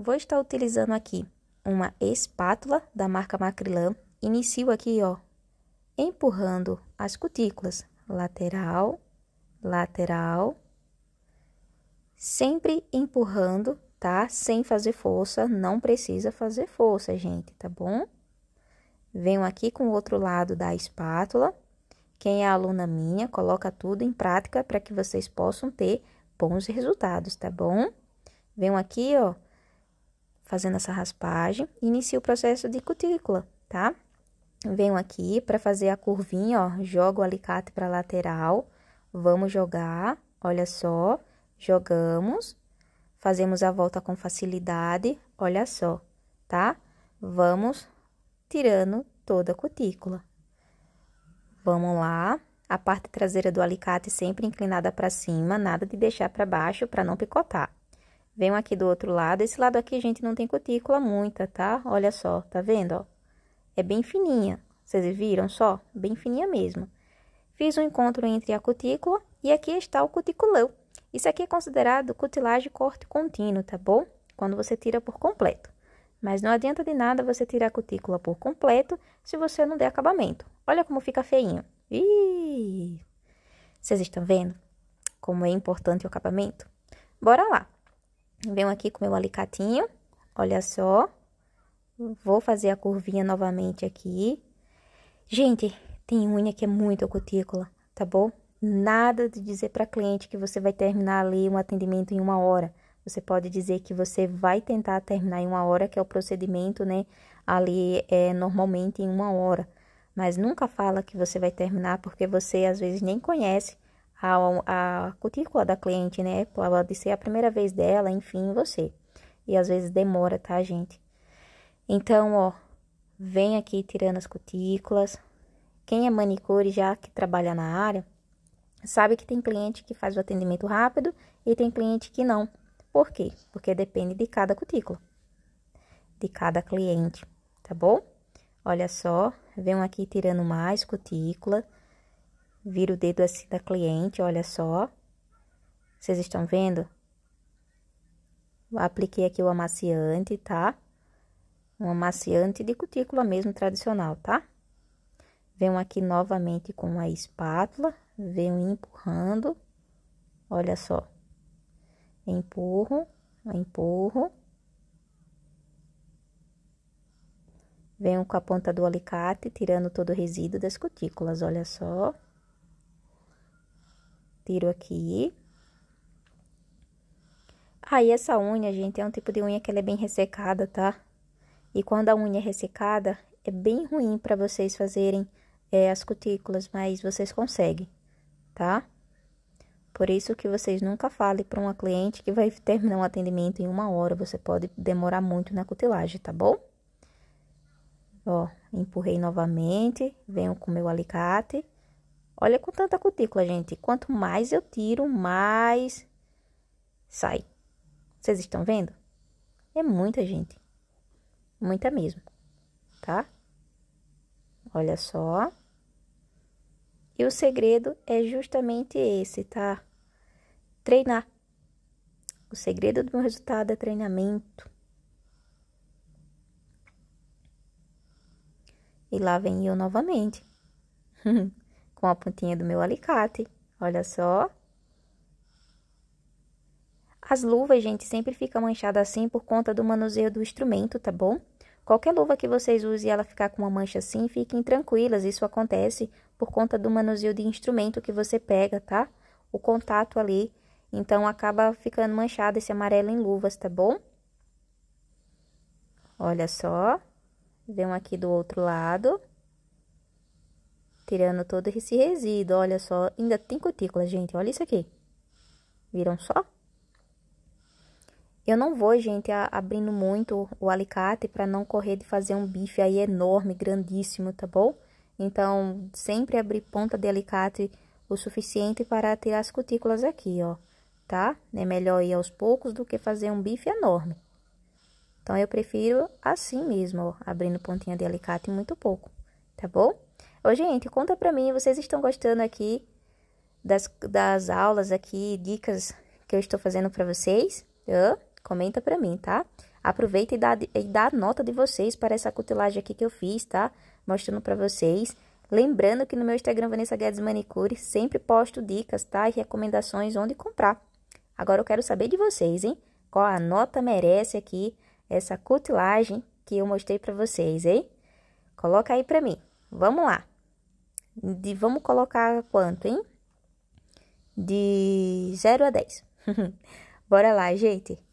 Vou estar utilizando aqui uma espátula da marca Macrilã. Inicio aqui, ó, empurrando as cutículas lateral, lateral, sempre empurrando, tá? Sem fazer força, não precisa fazer força, gente, tá bom? Venho aqui com o outro lado da espátula. Quem é aluna minha, coloca tudo em prática para que vocês possam ter bons resultados, tá bom? Venho aqui, ó, fazendo essa raspagem, inicio o processo de cutícula, tá? Venho aqui para fazer a curvinha, ó, jogo o alicate para lateral, vamos jogar, olha só, jogamos, fazemos a volta com facilidade, olha só, tá? Vamos tirando toda a cutícula. Vamos lá, a parte traseira do alicate sempre inclinada para cima, nada de deixar para baixo para não picotar. Venho aqui do outro lado. Esse lado aqui, gente, não tem cutícula muita, tá? Olha só, tá vendo, ó? É bem fininha. Vocês viram só? Bem fininha mesmo. Fiz um encontro entre a cutícula e aqui está o cuticulão. Isso aqui é considerado cutilagem corte contínuo, tá bom? Quando você tira por completo. Mas não adianta de nada você tirar a cutícula por completo se você não der acabamento. Olha como fica feinho. Ih! Vocês estão vendo como é importante o acabamento? Bora lá! Venho aqui com meu alicatinho, olha só. Vou fazer a curvinha novamente aqui. Gente, tem unha que é muito cutícula, tá bom? Nada de dizer para cliente que você vai terminar ali um atendimento em uma hora. Você pode dizer que você vai tentar terminar em uma hora, que é o procedimento, né? Ali é normalmente em uma hora. Mas nunca fala que você vai terminar, porque você às vezes nem conhece a, a cutícula da cliente, né? Pode ser a primeira vez dela, enfim, você. E às vezes demora, tá, gente? Então, ó, vem aqui tirando as cutículas. Quem é manicure já que trabalha na área, sabe que tem cliente que faz o atendimento rápido e tem cliente que não. Por quê? Porque depende de cada cutícula, de cada cliente, tá bom? Olha só, vem aqui tirando mais cutícula. Vira o dedo assim da cliente, olha só. Vocês estão vendo? Apliquei aqui o amaciante, tá? Um amaciante de cutícula mesmo, tradicional, tá? Venho aqui novamente com a espátula, venho empurrando. Olha só. Empurro, empurro. Venho com a ponta do alicate, tirando todo o resíduo das cutículas, olha só tiro aqui. Aí, ah, essa unha, gente, é um tipo de unha que ela é bem ressecada, tá? E quando a unha é ressecada, é bem ruim para vocês fazerem é, as cutículas, mas vocês conseguem, tá? Por isso que vocês nunca falem para uma cliente que vai terminar um atendimento em uma hora, você pode demorar muito na cutilagem, tá bom? Ó, empurrei novamente, venho com o meu alicate Olha com tanta cutícula, gente. Quanto mais eu tiro, mais sai. Vocês estão vendo? É muita, gente. Muita mesmo, tá? Olha só. E o segredo é justamente esse, tá? Treinar. O segredo do meu resultado é treinamento. E lá vem eu novamente. com a pontinha do meu alicate. Olha só. As luvas, gente, sempre fica manchada assim por conta do manuseio do instrumento, tá bom? Qualquer luva que vocês usem e ela ficar com uma mancha assim, fiquem tranquilas, isso acontece por conta do manuseio de instrumento que você pega, tá? O contato ali, então acaba ficando manchado esse amarelo em luvas, tá bom? Olha só, vem aqui do outro lado tirando todo esse resíduo. Olha só, ainda tem cutícula, gente. Olha isso aqui. Viram só? Eu não vou, gente, a, abrindo muito o alicate para não correr de fazer um bife aí enorme, grandíssimo, tá bom? Então, sempre abrir ponta de alicate o suficiente para tirar as cutículas aqui, ó, tá? É melhor ir aos poucos do que fazer um bife enorme. Então, eu prefiro assim mesmo, ó, abrindo pontinha de alicate muito pouco, tá bom? Ô, gente, conta pra mim, vocês estão gostando aqui das, das aulas aqui, dicas que eu estou fazendo para vocês? comenta pra mim, tá? Aproveita e dá, e dá nota de vocês para essa cutilagem aqui que eu fiz, tá? Mostrando pra vocês. Lembrando que no meu Instagram, Vanessa Guedes Manicure, sempre posto dicas, tá? E recomendações onde comprar. Agora eu quero saber de vocês, hein? Qual a nota merece aqui essa cutilagem que eu mostrei pra vocês, hein? Coloca aí pra mim. Vamos lá. De, vamos colocar quanto, hein? De 0 a 10. Bora lá, gente.